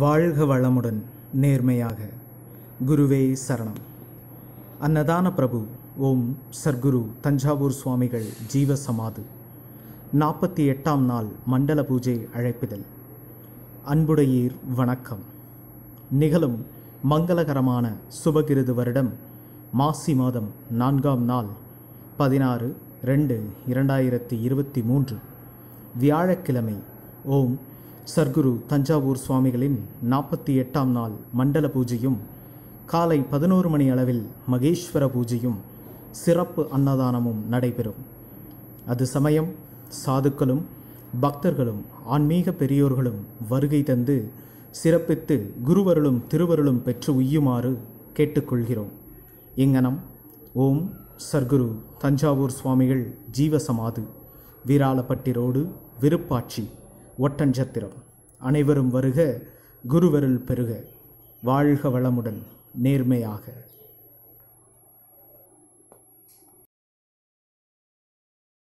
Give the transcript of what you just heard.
வாழ்க வளமுடன் நேர்மையாக குருவே சரணம் அன்னதான பிரபு ஓம் சர்க்குரு தஞ்சாவூர் சுவாமிகள் ஜீவசமாது நாற்பத்தி எட்டாம் நாள் மண்டல பூஜை அழைப்பிதல் அன்புடையீர் வணக்கம் நிகழும் மங்களகரமான சுபகிருது வருடம் மாசி மாதம் நான்காம் நாள் பதினாறு ரெண்டு இரண்டாயிரத்தி இருபத்தி மூன்று வியாழக்கிழமை ஓம் சர்க்குரு தஞ்சாவூர் சுவாமிகளின் நாற்பத்தி எட்டாம் நாள் மண்டல பூஜையும் காலை பதினோரு மணி அளவில் மகேஸ்வர பூஜையும் சிறப்பு அன்னதானமும் நடைபெறும் அது சமயம் சாதுக்களும் பக்தர்களும் ஆன்மீக பெரியோர்களும் வருகை தந்து சிறப்பித்து குருவருளும் திருவருளும் பெற்று உய்யுமாறு கேட்டுக்கொள்கிறோம் இங்கனம் ஓம் சர்க்குரு தஞ்சாவூர் சுவாமிகள் ஜீவசமாது வீராலப்பட்டி ரோடு விருப்பாட்சி ஒட்டஞ்சத்திரம் அனைவரும் வருக குருவருள் பெருக வாழ்க வளமுடன் நேர்மையாக